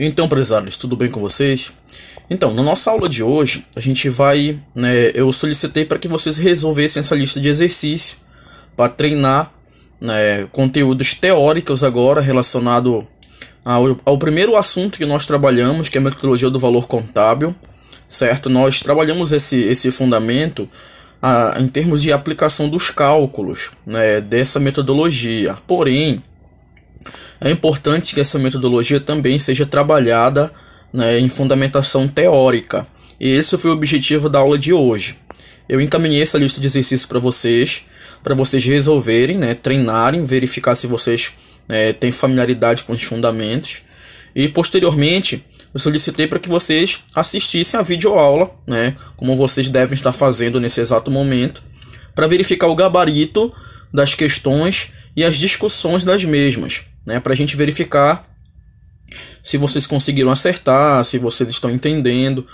Então, prezados, tudo bem com vocês? Então, na nossa aula de hoje, a gente vai. Né, eu solicitei para que vocês resolvessem essa lista de exercícios para treinar né, conteúdos teóricos agora relacionado ao, ao, primeiro assunto que nós trabalhamos, que é a metodologia do valor contábil, certo? Nós trabalhamos esse, esse fundamento a, ah, em termos de aplicação dos cálculos né, dessa metodologia. Porém, é importante que essa metodologia também seja trabalhada né, em fundamentação teórica. E esse foi o objetivo da aula de hoje. Eu encaminhei essa lista de exercícios para vocês, para vocês resolverem, né, treinarem, verificar se vocês né, têm familiaridade com os fundamentos. E posteriormente, eu solicitei para que vocês assistissem a videoaula, né, como vocês devem estar fazendo nesse exato momento, para verificar o gabarito das questões e as discussões das mesmas, né, para a gente verificar se vocês conseguiram acertar, se vocês estão entendendo,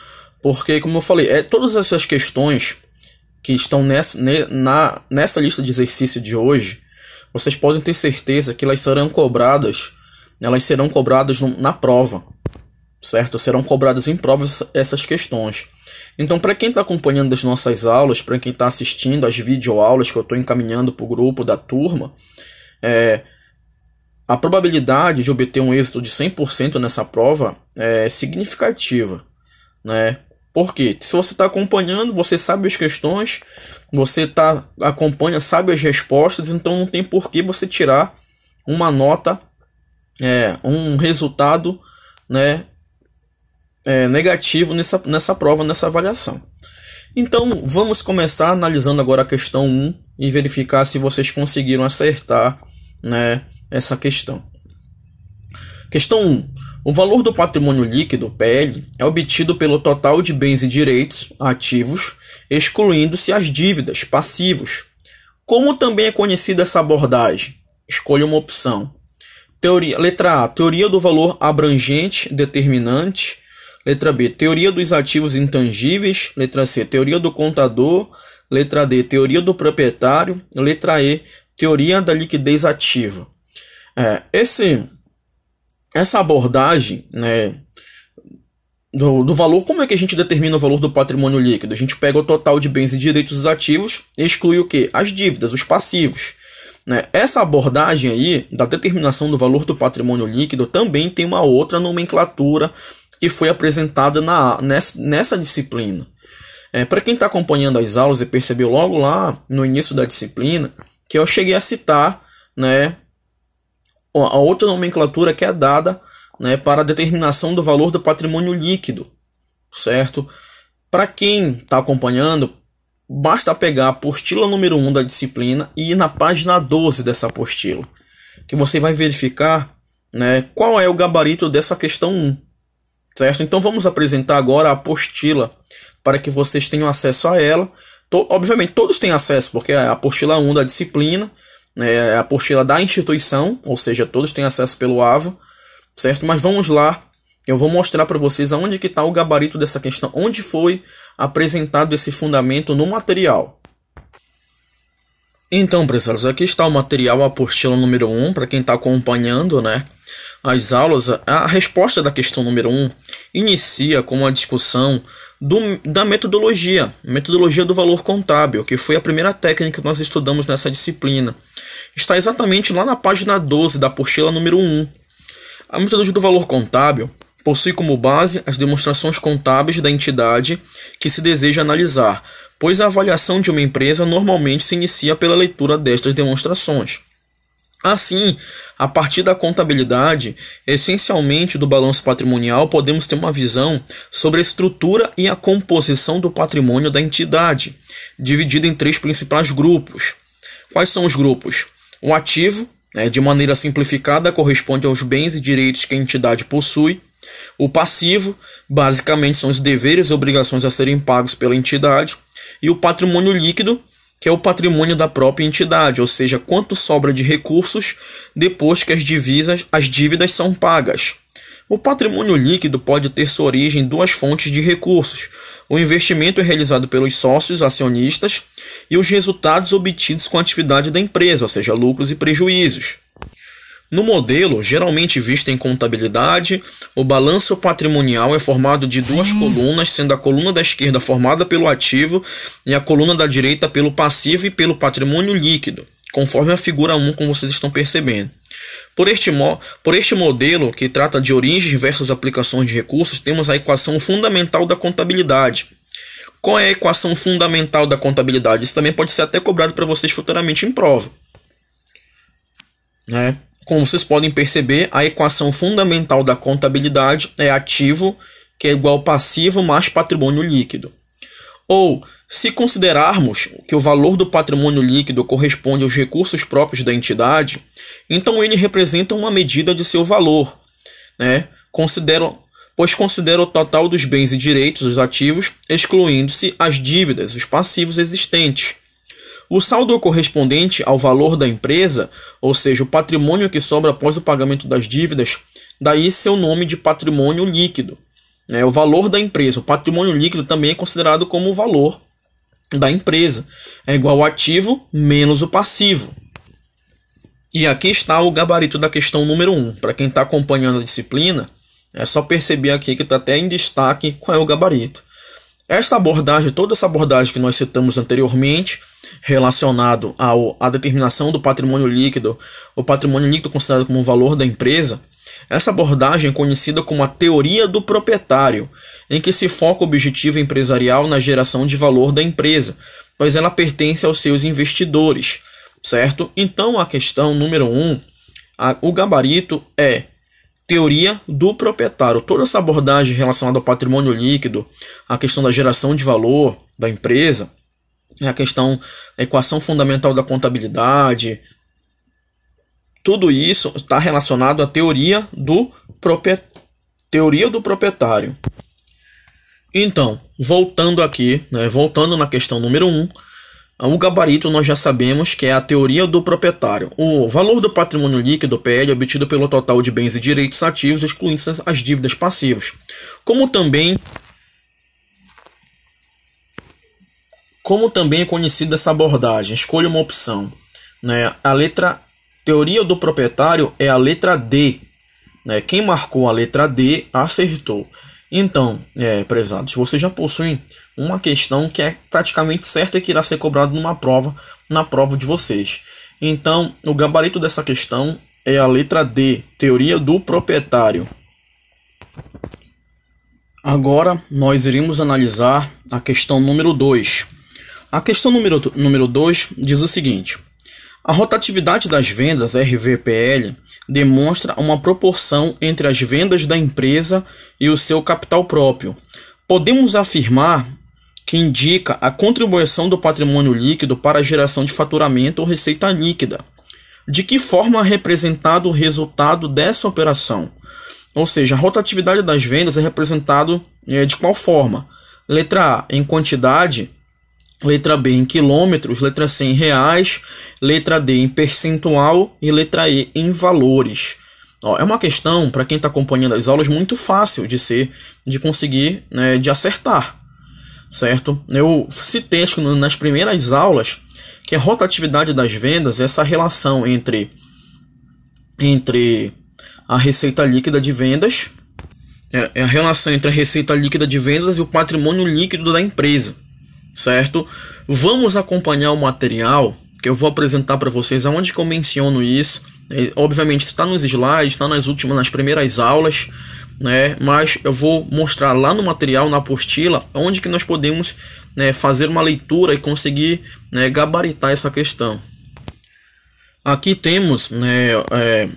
porque como eu falei, é todas essas questões que estão nessa, ne, na, nessa lista de exercício de hoje, vocês podem ter certeza que elas serão cobradas, elas serão cobradas na prova, certo? Serão cobradas em prova essas questões. Então, para quem está acompanhando as nossas aulas, para quem está assistindo as videoaulas que eu estou encaminhando para o grupo da turma, é, a probabilidade de obter um êxito de 100% nessa prova é significativa, né? Porque se você está acompanhando, você sabe as questões, você tá, acompanha, sabe as respostas, então não tem por que você tirar uma nota, é, um resultado né, é, negativo nessa, nessa prova, nessa avaliação. Então vamos começar analisando agora a questão 1 e verificar se vocês conseguiram acertar né, essa questão. Questão 1. O valor do patrimônio líquido, PL, é obtido pelo total de bens e direitos ativos, excluindo-se as dívidas, passivos. Como também é conhecida essa abordagem? Escolha uma opção. Teoria, letra A, teoria do valor abrangente determinante. Letra B, teoria dos ativos intangíveis. Letra C, teoria do contador. Letra D, teoria do proprietário. Letra E, Teoria da liquidez ativa. É, esse, essa abordagem né, do, do valor, como é que a gente determina o valor do patrimônio líquido? A gente pega o total de bens e direitos ativos e exclui o quê? As dívidas, os passivos. Né? Essa abordagem aí da determinação do valor do patrimônio líquido também tem uma outra nomenclatura que foi apresentada na, nessa, nessa disciplina. É, Para quem está acompanhando as aulas e percebeu logo lá no início da disciplina, que eu cheguei a citar, né, a outra nomenclatura que é dada, né, para a determinação do valor do patrimônio líquido, certo? Para quem está acompanhando, basta pegar a apostila número 1 da disciplina e ir na página 12 dessa apostila, que você vai verificar né, qual é o gabarito dessa questão 1. Certo? Então vamos apresentar agora a apostila para que vocês tenham acesso a ela to, obviamente todos têm acesso, porque é a apostila 1 da disciplina, né, é a apostila da instituição, ou seja, todos têm acesso pelo AVA, certo? Mas vamos lá, eu vou mostrar para vocês aonde que está o gabarito dessa questão, onde foi apresentado esse fundamento no material. Então, professores, aqui está o material a apostila número 1, para quem está acompanhando, né? As aulas, a resposta da questão número 1 inicia com uma discussão do, da metodologia, metodologia do valor contábil, que foi a primeira técnica que nós estudamos nessa disciplina. Está exatamente lá na página 12 da apostila número 1. A metodologia do valor contábil possui como base as demonstrações contábeis da entidade que se deseja analisar, pois a avaliação de uma empresa normalmente se inicia pela leitura destas demonstrações. Assim, a partir da contabilidade, essencialmente do balanço patrimonial, podemos ter uma visão sobre a estrutura e a composição do patrimônio da entidade, dividido em três principais grupos. Quais são os grupos? O ativo, né, de maneira simplificada, corresponde aos bens e direitos que a entidade possui. O passivo, basicamente, são os deveres e obrigações a serem pagos pela entidade. E o patrimônio líquido, que é o patrimônio da própria entidade, ou seja, quanto sobra de recursos depois que as, divisas, as dívidas são pagas. O patrimônio líquido pode ter sua origem em duas fontes de recursos: o investimento realizado pelos sócios acionistas e os resultados obtidos com a atividade da empresa, ou seja, lucros e prejuízos. No modelo, geralmente visto em contabilidade, o balanço patrimonial é formado de duas colunas, sendo a coluna da esquerda formada pelo ativo e a coluna da direita pelo passivo e pelo patrimônio líquido, conforme a figura 1, como vocês estão percebendo. Por este, por este modelo, que trata de origens versus aplicações de recursos, temos a equação fundamental da contabilidade. Qual é a equação fundamental da contabilidade? Isso também pode ser até cobrado para vocês futuramente em prova. Né? Como vocês podem perceber, a equação fundamental da contabilidade é ativo, que é igual passivo mais patrimônio líquido. Ou, se considerarmos que o valor do patrimônio líquido corresponde aos recursos próprios da entidade, então ele representa uma medida de seu valor, né? Considera, pois considera o total dos bens e direitos, os ativos, excluindo-se as dívidas, os passivos existentes. O saldo correspondente ao valor da empresa, ou seja, o patrimônio que sobra após o pagamento das dívidas, daí seu nome de patrimônio líquido. É o valor da empresa. O patrimônio líquido também é considerado como o valor da empresa. É igual ao ativo menos o passivo. E aqui está o gabarito da questão número 1. Um. Para quem está acompanhando a disciplina, é só perceber aqui que está até em destaque qual é o gabarito. Esta abordagem, toda essa abordagem que nós citamos anteriormente, relacionado ao, à determinação do patrimônio líquido, o patrimônio líquido considerado como um valor da empresa, essa abordagem é conhecida como a teoria do proprietário, em que se foca o objetivo empresarial na geração de valor da empresa, pois ela pertence aos seus investidores, certo? Então a questão número um, o gabarito é teoria do proprietário. Toda essa abordagem relacionada ao patrimônio líquido, a questão da geração de valor da empresa, né, a questão da equação fundamental da contabilidade, tudo isso está relacionado à teoria do, propria, teoria do proprietário. Então, voltando aqui, né, voltando na questão número 1, um, o gabarito nós já sabemos que é a teoria do proprietário. O valor do patrimônio líquido PL obtido pelo total de bens e direitos ativos, excluindo as dívidas passivas, como também como também é conhecida essa abordagem. Escolha uma opção, né? A letra teoria do proprietário é a letra D, né? Quem marcou a letra D acertou. Então, é, prezados, vocês já possuem uma questão que é praticamente certa que irá ser cobrada numa prova, na prova de vocês. Então, o gabarito dessa questão é a letra D, teoria do proprietário. Agora, nós iremos analisar a questão número 2. A questão número 2 número dois diz o seguinte: a rotatividade das vendas RVPL demonstra uma proporção entre as vendas da empresa e o seu capital próprio. Podemos afirmar que indica a contribuição do patrimônio líquido para a geração de faturamento ou receita líquida. De que forma é representado o resultado dessa operação? Ou seja, a rotatividade das vendas é representado é, de qual forma? Letra A, em quantidade, letra B em quilômetros, letra C em reais, letra D em percentual e letra E em valores. Ó, é uma questão, para quem está acompanhando as aulas, muito fácil de ser, de conseguir, né, de acertar, certo? Eu citei acho, nas primeiras aulas que a rotatividade das vendas é essa relação entre, entre a receita líquida de vendas, é, é a relação entre a receita líquida de vendas e o patrimônio líquido da empresa certo? Vamos acompanhar o material que eu vou apresentar para vocês aonde que eu menciono isso. É, obviamente está nos slides, está nas últimas, nas primeiras aulas, né? Mas eu vou mostrar lá no material, na apostila, onde que nós podemos né, fazer uma leitura e conseguir né, gabaritar essa questão. Aqui temos né, é,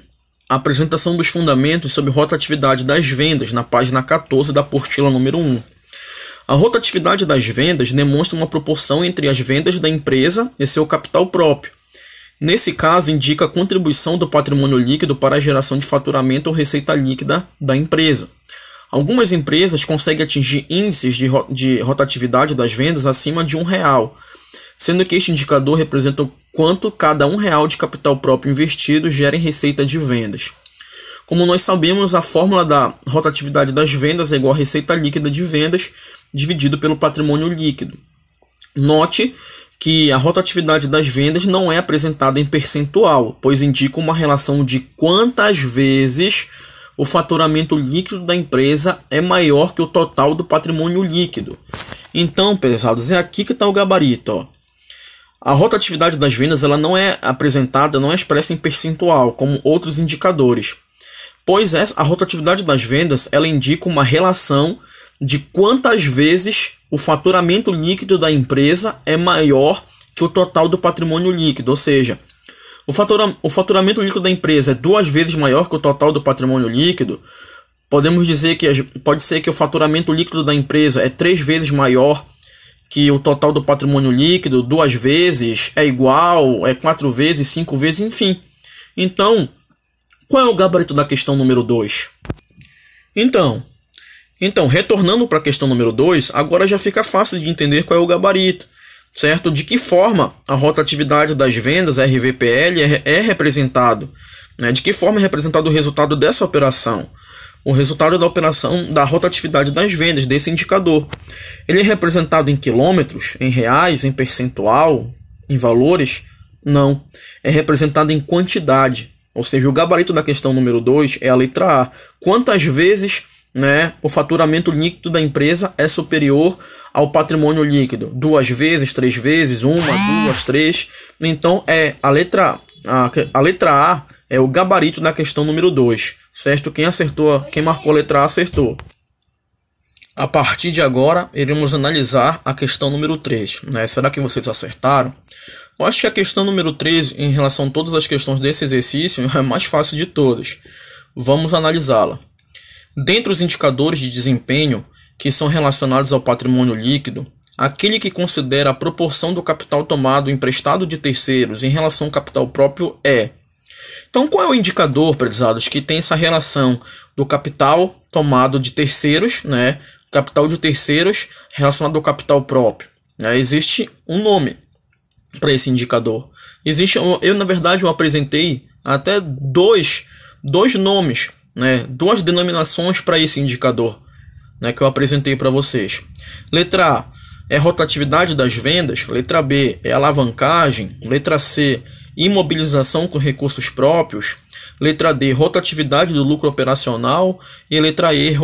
a apresentação dos fundamentos sobre rotatividade das vendas na página 14 da apostila número 1. A rotatividade das vendas demonstra uma proporção entre as vendas da empresa e seu capital próprio. Nesse caso, indica a contribuição do patrimônio líquido para a geração de faturamento ou receita líquida da empresa. Algumas empresas conseguem atingir índices de rotatividade das vendas acima de um real, sendo que este indicador representa o quanto cada um real de capital próprio investido gera em receita de vendas. Como nós sabemos, a fórmula da rotatividade das vendas é igual à receita líquida de vendas dividido pelo patrimônio líquido. Note que a rotatividade das vendas não é apresentada em percentual, pois indica uma relação de quantas vezes o faturamento líquido da empresa é maior que o total do patrimônio líquido. Então, pesados, é aqui que está o gabarito. Ó. A rotatividade das vendas ela não é apresentada, não é expressa em percentual, como outros indicadores, pois a rotatividade das vendas ela indica uma relação de quantas vezes o faturamento líquido da empresa é maior que o total do patrimônio líquido, ou seja, o, fatura, o faturamento líquido da empresa é duas vezes maior que o total do patrimônio líquido. Podemos dizer que pode ser que o faturamento líquido da empresa é três vezes maior que o total do patrimônio líquido, duas vezes, é igual, é quatro vezes, cinco vezes, enfim. Então, qual é o gabarito da questão número 2? Então, então, retornando para a questão número 2, agora já fica fácil de entender qual é o gabarito, certo? De que forma a rotatividade das vendas, RVPL, é, é representado? Né? De que forma é representado o resultado dessa operação? O resultado da operação da rotatividade das vendas, desse indicador. Ele é representado em quilômetros, em reais, em percentual, em valores? Não. É representado em quantidade. Ou seja, o gabarito da questão número 2 é a letra A. Quantas vezes né, o faturamento líquido da empresa é superior ao patrimônio líquido. Duas vezes, três vezes, uma, duas, três. Então é a letra a, a letra A é o gabarito da questão número 2. Certo? Quem acertou, quem marcou a letra A acertou. A partir de agora, iremos analisar a questão número 3. Né? Será que vocês acertaram? Eu acho que a questão número 3, em relação a todas as questões desse exercício, é a mais fácil de todas. Vamos analisá-la. Dentre os indicadores de desempenho que são relacionados ao patrimônio líquido, aquele que considera a proporção do capital tomado emprestado de terceiros em relação ao capital próprio é. Então, qual é o indicador, prezados, que tem essa relação do capital tomado de terceiros, né? Capital de terceiros relacionado ao capital próprio? Né? Existe um nome para esse indicador. Existe, eu na verdade eu apresentei até dois, dois nomes né, duas denominações para esse indicador né, que eu apresentei para vocês. Letra A é rotatividade das vendas, letra B é alavancagem, letra C imobilização com recursos próprios, letra D, rotatividade do lucro operacional e letra E,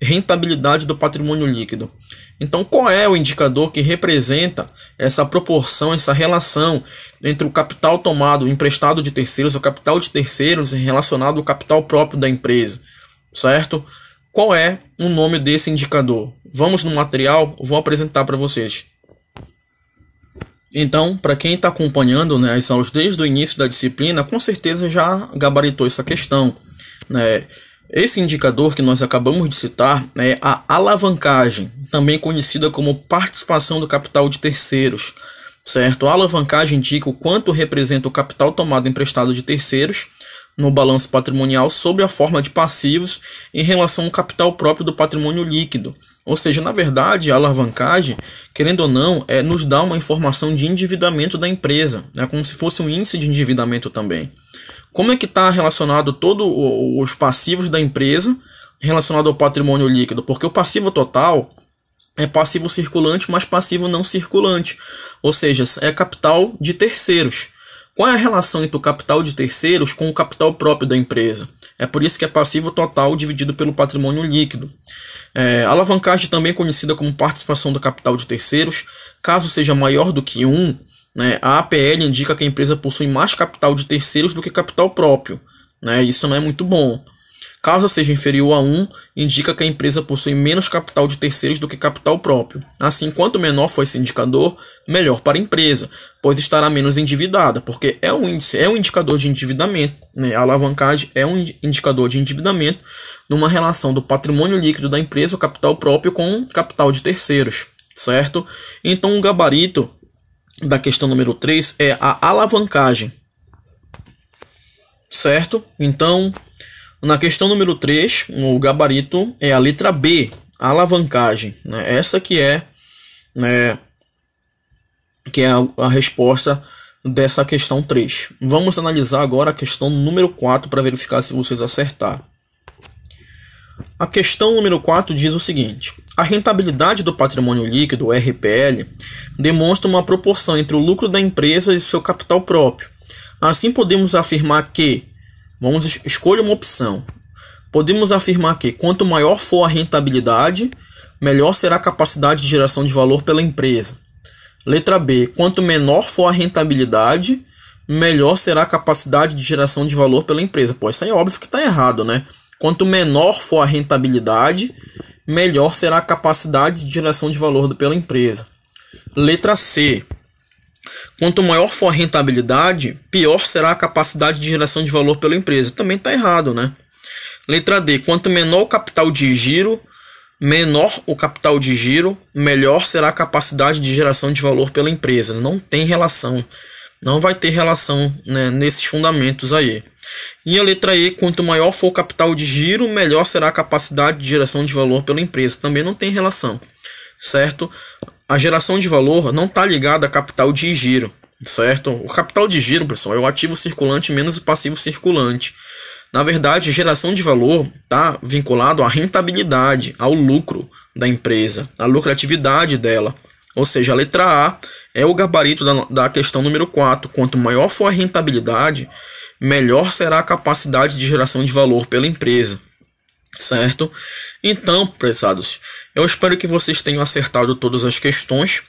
rentabilidade do patrimônio líquido. Então, qual é o indicador que representa essa proporção, essa relação entre o capital tomado emprestado de terceiros, o capital de terceiros relacionado ao capital próprio da empresa, certo? Qual é o nome desse indicador? Vamos no material, vou apresentar para vocês. Então, para quem está acompanhando né, as aulas desde o início da disciplina, com certeza já gabaritou essa questão. Né? Esse indicador que nós acabamos de citar é a alavancagem, também conhecida como participação do capital de terceiros. Certo? A alavancagem indica o quanto representa o capital tomado emprestado de terceiros no balanço patrimonial sobre a forma de passivos em relação ao capital próprio do patrimônio líquido. Ou seja, na verdade, a alavancagem, querendo ou não, é, nos dá uma informação de endividamento da empresa, né, como se fosse um índice de endividamento também. Como é que está relacionado todos os passivos da empresa relacionado ao patrimônio líquido? Porque o passivo total é passivo circulante mais passivo não circulante, ou seja, é capital de terceiros. Qual é a relação entre o capital de terceiros com o capital próprio da empresa? É por isso que é passivo total dividido pelo patrimônio líquido. É, alavancagem também é conhecida como participação do capital de terceiros, caso seja maior do que um, né, a APL indica que a empresa possui mais capital de terceiros do que capital próprio. Né, isso não é muito bom. Caso seja inferior a 1, indica que a empresa possui menos capital de terceiros do que capital próprio. Assim, quanto menor for esse indicador, melhor para a empresa, pois estará menos endividada, porque é um índice, é um indicador de endividamento. Né? A alavancagem é um indicador de endividamento numa relação do patrimônio líquido da empresa, o capital próprio, com o capital de terceiros, certo? Então, o gabarito da questão número 3 é a alavancagem certo? Então, na questão número 3, o gabarito é a letra B, alavancagem. Né? Essa que é, né, que é a, a resposta dessa questão 3. Vamos analisar agora a questão número 4 para verificar se vocês acertaram. A questão número 4 diz o seguinte: a rentabilidade do patrimônio líquido, RPL, demonstra uma proporção entre o lucro da empresa e seu capital próprio. Assim podemos afirmar que Vamos escolher uma opção. Podemos afirmar que quanto maior for a rentabilidade, melhor será a capacidade de geração de valor pela empresa. Letra B. Quanto menor for a rentabilidade, melhor será a capacidade de geração de valor pela empresa. Pô, isso aí é óbvio que está errado, né? Quanto menor for a rentabilidade, melhor será a capacidade de geração de valor pela empresa. Letra C. Quanto maior for a rentabilidade, pior será a capacidade de geração de valor pela empresa. Também está errado, né? Letra D. Quanto menor o capital de giro, menor o capital de giro, melhor será a capacidade de geração de valor pela empresa. Não tem relação. Não vai ter relação né, nesses fundamentos aí. E a letra E, quanto maior for o capital de giro, melhor será a capacidade de geração de valor pela empresa. Também não tem relação, certo? a geração de valor não está ligada a capital de giro, certo? O capital de giro, pessoal, é o ativo circulante menos o passivo circulante. Na verdade, geração de valor está vinculado à rentabilidade, ao lucro da empresa, à lucratividade dela. Ou seja, a letra A é o gabarito da, da questão número 4. Quanto maior for a rentabilidade, melhor será a capacidade de geração de valor pela empresa certo? Então, prezados, eu espero que vocês tenham acertado todas as questões,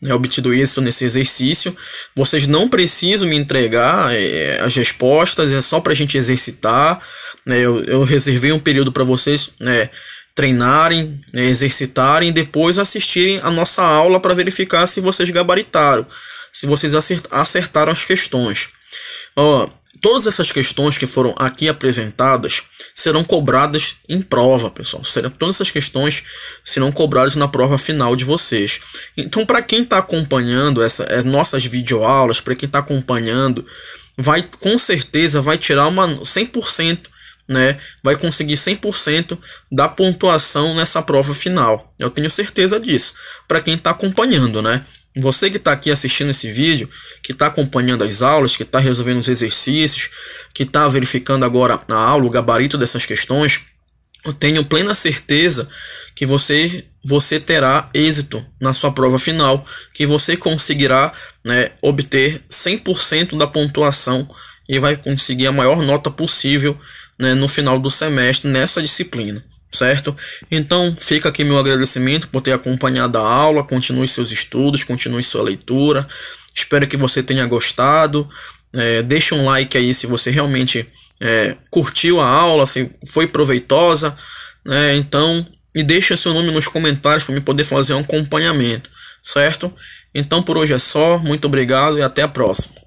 né, obtido isso nesse exercício. Vocês não precisam me entregar é, as respostas, é só para a gente exercitar. Né, eu, eu reservei um período para vocês né, treinarem, né, exercitarem, depois assistirem a nossa aula para verificar se vocês gabaritaram, se vocês acertaram as questões. Ó, todas essas questões que foram aqui apresentadas serão cobradas em prova, pessoal. Serão, todas essas questões serão cobradas na prova final de vocês. Então, para quem está acompanhando essa, as é, nossas videoaulas, para quem está acompanhando, vai com certeza vai tirar uma 100% né, vai conseguir 100% da pontuação nessa prova final. Eu tenho certeza disso, para quem está acompanhando, né? Você que está aqui assistindo esse vídeo, que está acompanhando as aulas, que está resolvendo os exercícios, que está verificando agora a aula, o gabarito dessas questões, eu tenho plena certeza que você, você terá êxito na sua prova final, que você conseguirá né, obter 100% da pontuação e vai conseguir a maior nota possível né, no final do semestre nessa disciplina certo? Então fica aqui meu agradecimento por ter acompanhado a aula, continue seus estudos, continue sua leitura. Espero que você tenha gostado. É, deixa um like aí se você realmente é, curtiu a aula, se foi proveitosa. Né? Então, e deixa seu nome nos comentários para me poder fazer um acompanhamento, certo? Então por hoje é só, muito obrigado e até a próxima.